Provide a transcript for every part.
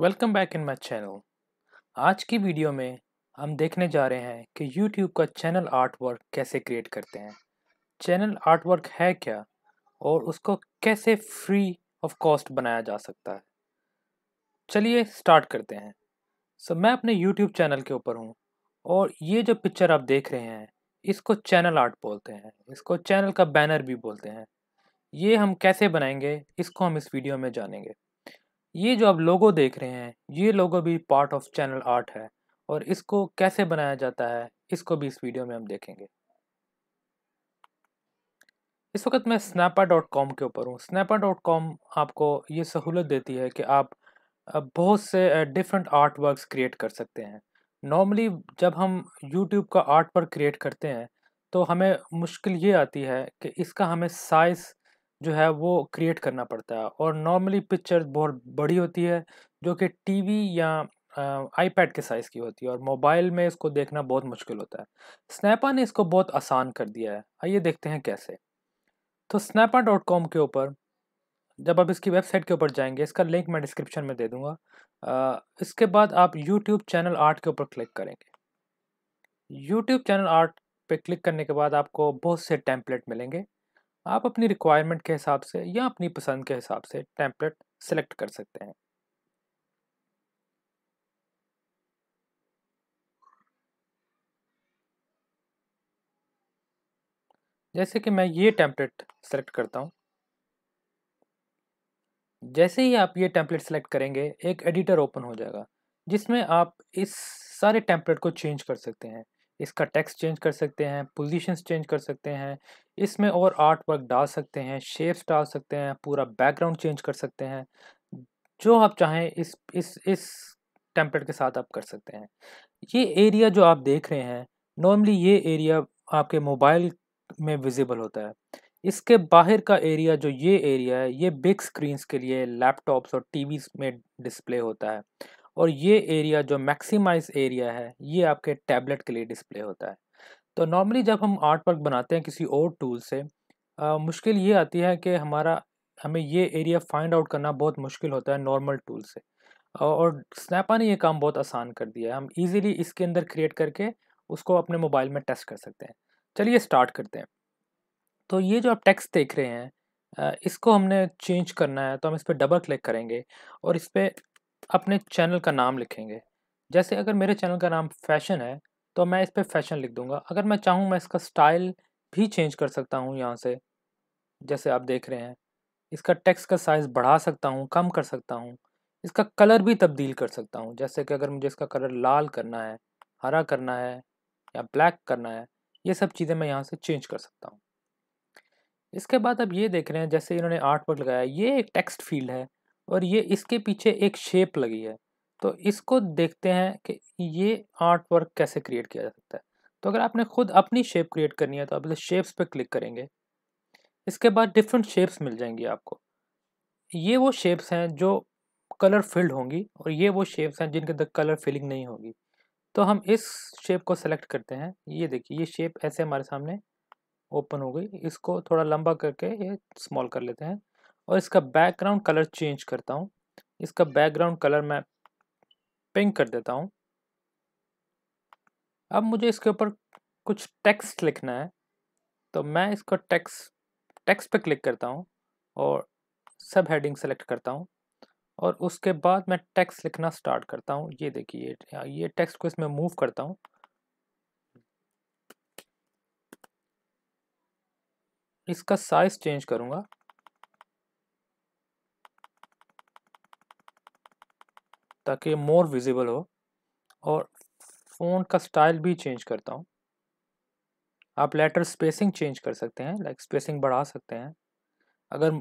welcome back in my channel आज की video में हम देखने जा रहे हैं कि YouTube का चैनल आर्ट वर्क कैसे क्रिएट करते हैं चैनल आर्ट वर्क है क्या और उसको कैसे फ्री ऑफ कॉस्ट बनाया जा सकता है चलिए स्टार्ट करते हैं सो so, मैं अपने YouTube चैनल के ऊपर हूँ और ये जो पिक्चर आप देख रहे हैं इसको चैनल आर्ट बोलते हैं इसको चैनल का बैनर भी बोलते हैं ये हम कैसे बनाएंगे इसको हम इस वीडियो में जानेंगे ये जो आप लोगो देख रहे हैं ये लोगो भी पार्ट ऑफ चैनल आर्ट है और इसको कैसे बनाया जाता है इसको भी इस वीडियो में हम देखेंगे इस वक्त मैं स्नैपा डॉट कॉम के ऊपर हूँ स्नैपा डॉट कॉम आपको ये सहूलत देती है कि आप बहुत से डिफरेंट आर्ट वर्क क्रिएट कर सकते हैं नॉर्मली जब हम यूट्यूब का आर्ट वर्क क्रिएट करते हैं तो हमें मुश्किल ये आती है कि इसका हमें साइज़ जो है वो क्रिएट करना पड़ता है और नॉर्मली पिक्चर बहुत बड़ी होती है जो कि टीवी या आईपैड के साइज़ की होती है और मोबाइल में इसको देखना बहुत मुश्किल होता है स्नैपा ने इसको बहुत आसान कर दिया है आइए देखते हैं कैसे तो स्नैपा डॉट कॉम के ऊपर जब आप इसकी वेबसाइट के ऊपर जाएंगे इसका लिंक मैं डिस्क्रिप्शन में दे दूंगा इसके बाद आप यूट्यूब चैनल आर्ट के ऊपर क्लिक करेंगे यूट्यूब चैनल आर्ट पे क्लिक करने के बाद आपको बहुत से टैंपलेट मिलेंगे आप अपनी रिक्वायरमेंट के हिसाब से या अपनी पसंद के हिसाब से टेम्पलेट सेलेक्ट कर सकते हैं जैसे कि मैं ये टेम्पलेट सेलेक्ट करता हूँ जैसे ही आप ये टेम्पलेट सेलेक्ट करेंगे एक एडिटर ओपन हो जाएगा जिसमें आप इस सारे टेम्पलेट को चेंज कर सकते हैं इसका टेक्स्ट चेंज कर सकते हैं पोजीशंस चेंज कर सकते हैं इसमें और आर्ट वर्क डाल सकते हैं शेप्स डाल सकते हैं पूरा बैकग्राउंड चेंज कर सकते हैं जो आप चाहें इस इस इस टेम्पलेट के साथ आप कर सकते हैं ये एरिया जो आप देख रहे हैं नॉर्मली ये एरिया आपके मोबाइल में विजिबल होता है इसके बाहर का एरिया जो ये एरिया है ये बिग स्क्रीन्स के लिए लैपटॉप्स और टीवीज में डिस्प्ले होता है और ये एरिया जो मैक्सिमाइज एरिया है ये आपके टैबलेट के लिए डिस्प्ले होता है तो नॉर्मली जब हम आर्ट वर्क बनाते हैं किसी और टूल से आ, मुश्किल ये आती है कि हमारा हमें ये एरिया फाइंड आउट करना बहुत मुश्किल होता है नॉर्मल टूल से और स्नैपा ने ये काम बहुत आसान कर दिया है हम इजीली इसके अंदर क्रिएट करके उसको अपने मोबाइल में टेस्ट कर सकते हैं चलिए स्टार्ट करते हैं तो ये जो आप टेक्स्ट देख रहे हैं इसको हमने चेंज करना है तो हम इस पर डबल क्लिक करेंगे और इस पर अपने चैनल का नाम लिखेंगे जैसे अगर मेरे चैनल का नाम फैशन है तो मैं इस पर फैशन लिख दूंगा अगर मैं चाहूँ मैं इसका स्टाइल भी चेंज कर सकता हूँ यहाँ से जैसे आप देख रहे हैं इसका टेक्स का साइज़ बढ़ा सकता हूँ कम कर सकता हूँ इसका कलर भी तब्दील कर सकता हूँ जैसे कि अगर मुझे इसका कलर लाल करना है हरा करना है या ब्लैक करना है ये सब चीज़ें मैं यहाँ से चेंज कर सकता हूँ इसके बाद अब ये देख रहे हैं जैसे इन्होंने आर्ट वर्क लगाया ये एक टेक्स्ट फील्ड है और ये इसके पीछे एक शेप लगी है तो इसको देखते हैं कि ये आर्ट वर्क कैसे क्रिएट किया जा सकता है तो अगर आपने खुद अपनी शेप क्रिएट करनी है तो आप शेप्स पर क्लिक करेंगे इसके बाद डिफरेंट शेप्स मिल जाएंगी आपको ये वो शेप्स हैं जो कलर फिल्ड होंगी और ये वो शेप्स हैं जिनके अंदर कलर फिलिंग नहीं होगी तो हम इस शेप को सेलेक्ट करते हैं ये देखिए ये शेप ऐसे हमारे सामने ओपन हो गई इसको थोड़ा लंबा करके ये स्मॉल कर लेते हैं और इसका बैकग्राउंड कलर चेंज करता हूँ इसका बैकग्राउंड कलर मैं पिंक कर देता हूँ अब मुझे इसके ऊपर कुछ टेक्स्ट लिखना है तो मैं इसको टेक्स टेक्स्ट पे क्लिक करता हूँ और सब हेडिंग सेलेक्ट करता हूँ और उसके बाद मैं टेक्स्ट लिखना स्टार्ट करता हूँ ये देखिए ये टेक्स्ट को इसमें मूव करता हूँ इसका साइज चेंज करूँगा ताकि मोर विजिबल हो और फोन का स्टाइल भी चेंज करता हूँ आप लेटर स्पेसिंग चेंज कर सकते हैं लाइक स्पेसिंग बढ़ा सकते हैं अगर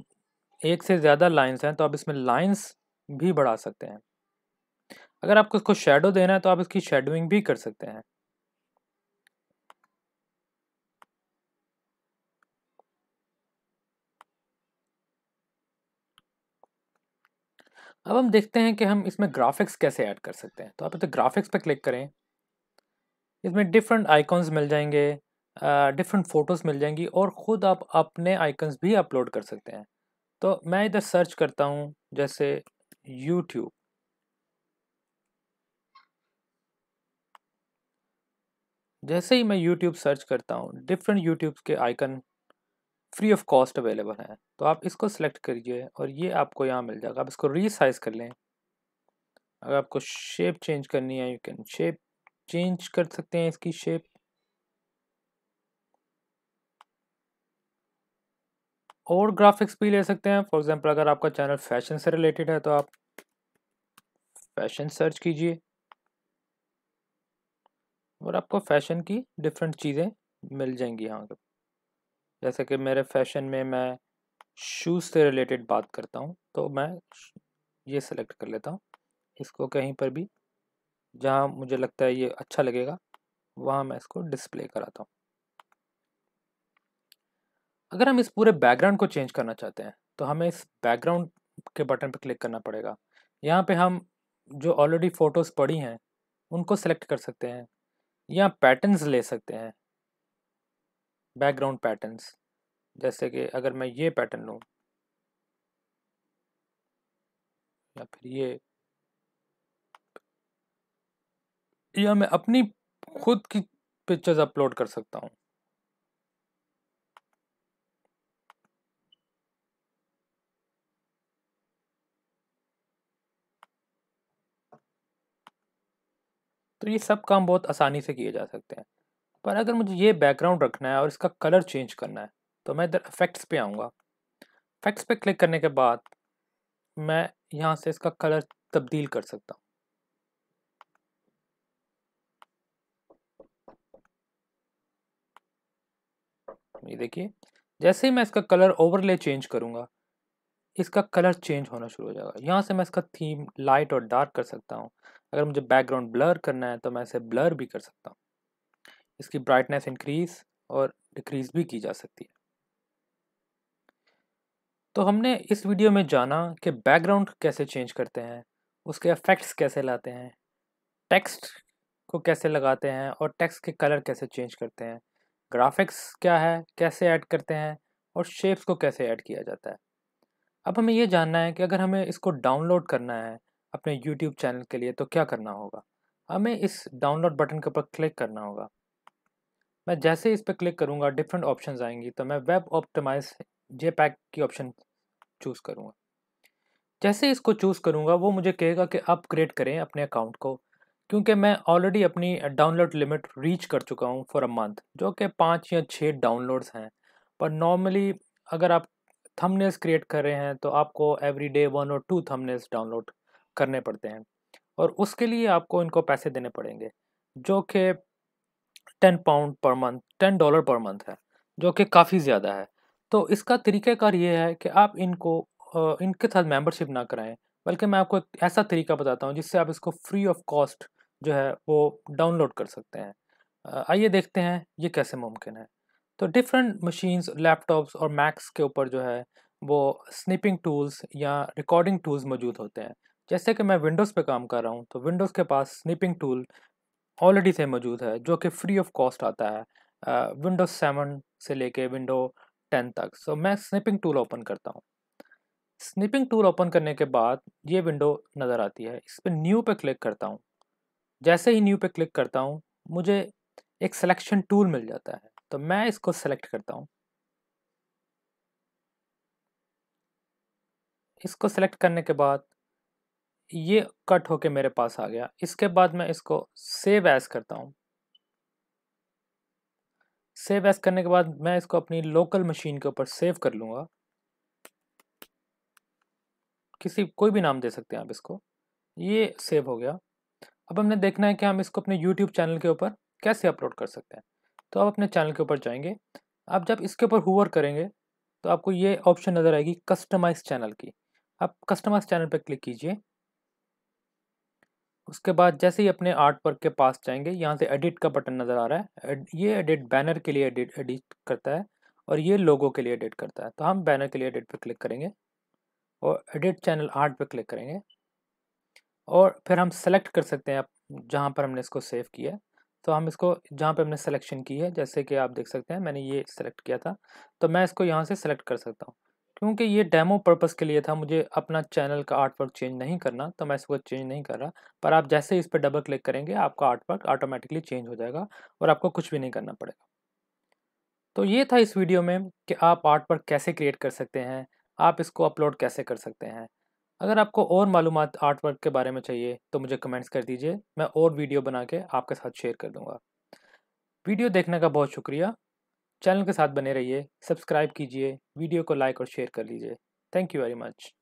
एक से ज़्यादा लाइंस हैं तो आप इसमें लाइंस भी बढ़ा सकते हैं अगर आपको इसको शेडो देना है तो आप इसकी शेडोइंग भी कर सकते हैं अब हम देखते हैं कि हम इसमें ग्राफिक्स कैसे ऐड कर सकते हैं तो आप तो ग्राफिक्स पर क्लिक करें इसमें डिफरेंट आइकॉन्स मिल जाएंगे डिफरेंट फ़ोटोज़ मिल जाएंगी और ख़ुद आप अपने आइकन्स भी अपलोड कर सकते हैं तो मैं इधर सर्च करता हूँ जैसे यूट्यूब जैसे ही मैं यूट्यूब सर्च करता हूँ डिफरेंट यूट्यूब के icon free of cost available है तो आप इसको सेलेक्ट करिए और ये आपको यहाँ मिल जाएगा आप इसको रीसाइज कर लें अगर आपको शेप चेंज करनी है यू कैन शेप चेंज कर सकते हैं इसकी शेप और ग्राफिक्स भी ले सकते हैं फॉर एग्जांपल अगर आपका चैनल फैशन से रिलेटेड है तो आप फैशन सर्च कीजिए और आपको फैशन की डिफरेंट चीज़ें मिल जाएंगी यहाँ पर जैसे कि मेरे फैशन में मैं शूज़ से रिलेटेड बात करता हूँ तो मैं ये सिलेक्ट कर लेता हूँ इसको कहीं पर भी जहाँ मुझे लगता है ये अच्छा लगेगा वहाँ मैं इसको डिस्प्ले कराता हूँ अगर हम इस पूरे बैकग्राउंड को चेंज करना चाहते हैं तो हमें इस बैकग्राउंड के बटन पर क्लिक करना पड़ेगा यहाँ पे हम जो ऑलरेडी फ़ोटोज़ पड़ी हैं उनको सेलेक्ट कर सकते हैं या पैटर्न्स ले सकते हैं बैकग्राउंड पैटर्न्स जैसे कि अगर मैं ये पैटर्न लूँ या फिर ये या मैं अपनी खुद की पिक्चर्स अपलोड कर सकता हूँ तो ये सब काम बहुत आसानी से किए जा सकते हैं पर अगर मुझे ये बैकग्राउंड रखना है और इसका कलर चेंज करना है तो मैं इधर इफेक्ट्स पे आऊँगा इफेक्ट्स पे क्लिक करने के बाद मैं यहाँ से इसका कलर तब्दील कर सकता हूँ ये देखिए जैसे ही मैं इसका कलर ओवरले चेंज करूँगा इसका कलर चेंज होना शुरू हो जाएगा यहाँ से मैं इसका थीम लाइट और डार्क कर सकता हूँ अगर मुझे बैकग्राउंड ब्लर करना है तो मैं इसे ब्लर भी कर सकता हूँ इसकी ब्राइटनेस इंक्रीज और डिक्रीज भी की जा सकती है तो हमने इस वीडियो में जाना कि बैकग्राउंड कैसे चेंज करते हैं उसके इफ़ेक्ट्स कैसे लाते हैं टेक्स्ट को कैसे लगाते हैं और टेक्स्ट के कलर कैसे चेंज करते हैं ग्राफिक्स क्या है कैसे ऐड करते हैं और शेप्स को कैसे ऐड किया जाता है अब हमें यह जानना है कि अगर हमें इसको डाउनलोड करना है अपने यूट्यूब चैनल के लिए तो क्या करना होगा हमें इस डाउनलोड बटन के ऊपर क्लिक करना होगा मैं जैसे इस पर क्लिक करूँगा डिफरेंट ऑप्शन आएंगी तो मैं वेब ऑप्टिमाइज जे पैक की ऑप्शन चूज़ करूँगा जैसे इसको चूज़ करूँगा वो मुझे कहेगा कि आप क्रिएट करें अपने अकाउंट को क्योंकि मैं ऑलरेडी अपनी डाउनलोड लिमिट रीच कर चुका हूँ फॉर अ मंथ जो कि पाँच या छः डाउनलोड्स हैं पर नॉर्मली अगर आप थंबनेल्स क्रिएट कर रहे हैं तो आपको एवरी डे वन और टू थंबनेल्स डाउनलोड करने पड़ते हैं और उसके लिए आपको इनको पैसे देने पड़ेंगे जो कि ten pound per month ten dollar per month है जो कि काफ़ी ज़्यादा है तो इसका तरीक़ाकार ये है कि आप इनको इनके साथ मेंबरशिप ना कराएं बल्कि मैं आपको एक ऐसा तरीका बताता हूँ जिससे आप इसको फ्री ऑफ कॉस्ट जो है वो डाउनलोड कर सकते हैं आइए देखते हैं ये कैसे मुमकिन है तो डिफरेंट मशीन्स लैपटॉप्स और मैक्स के ऊपर जो है वो स्निपिंग टूल्स या रिकॉर्डिंग टूल्स मौजूद होते हैं जैसे कि मैं विंडोज़ पे काम कर रहा हूँ तो विंडोज़ के पास स्निपिंग टूल ऑलरेडी से मौजूद है जो कि फ्री ऑफ कॉस्ट आता है विंडो सेवन से लेके विंडो टेन तक सो so, मैं स्निपिंग टूल ओपन करता हूँ स्निपिंग टूल ओपन करने के बाद ये विंडो नज़र आती है इस पर न्यू पे क्लिक करता हूँ जैसे ही न्यू पे क्लिक करता हूँ मुझे एक सिलेक्शन टूल मिल जाता है तो मैं इसको सेलेक्ट करता हूँ इसको सेलेक्ट करने के बाद ये कट होके मेरे पास आ गया इसके बाद मैं इसको सेव एस करता हूँ सेव एस करने के बाद मैं इसको अपनी लोकल मशीन के ऊपर सेव कर लूँगा किसी कोई भी नाम दे सकते हैं आप इसको ये सेव हो गया अब हमने देखना है कि हम इसको अपने यूट्यूब चैनल के ऊपर कैसे अपलोड कर सकते हैं तो आप अपने चैनल के ऊपर जाएंगे आप जब इसके ऊपर हुवर करेंगे तो आपको ये ऑप्शन नज़र आएगी कस्टमाइज चैनल की आप कस्टमाइज चैनल पर क्लिक कीजिए उसके बाद जैसे ही अपने आर्ट वर्क के पास जाएंगे यहाँ से एडिट का बटन नज़र आ रहा है ये एडिट बैनर के लिए एडिट एडिट करता है और ये लोगों के लिए एडिट करता है तो हम बैनर के लिए एडिट पर क्लिक करेंगे और एडिट चैनल आर्ट पर क्लिक करेंगे और फिर हम सेलेक्ट कर सकते हैं जहाँ पर हमने इसको सेव किया है तो हम इसको जहाँ पे हमने सिलेक्शन की है जैसे कि आप देख सकते हैं मैंने ये सिलेक्ट किया था तो मैं इसको यहाँ से सिलेक्ट कर सकता हूँ क्योंकि ये डेमो पर्पस के लिए था मुझे अपना चैनल का आर्टवर्क चेंज नहीं करना तो मैं इसको चेंज नहीं कर रहा पर आप जैसे इस पर डबल क्लिक करेंगे आपका आर्टवर्क ऑटोमेटिकली चेंज हो जाएगा और आपको कुछ भी नहीं करना पड़ेगा तो ये था इस वीडियो में कि आप आर्टवर्क कैसे क्रिएट कर सकते हैं आप इसको अपलोड कैसे कर सकते हैं अगर आपको और मालूम आर्टवर्क के बारे में चाहिए तो मुझे कमेंट्स कर दीजिए मैं और वीडियो बना के आपके साथ शेयर कर दूँगा वीडियो देखने का बहुत शुक्रिया चैनल के साथ बने रहिए सब्सक्राइब कीजिए वीडियो को लाइक और शेयर कर लीजिए थैंक यू वेरी मच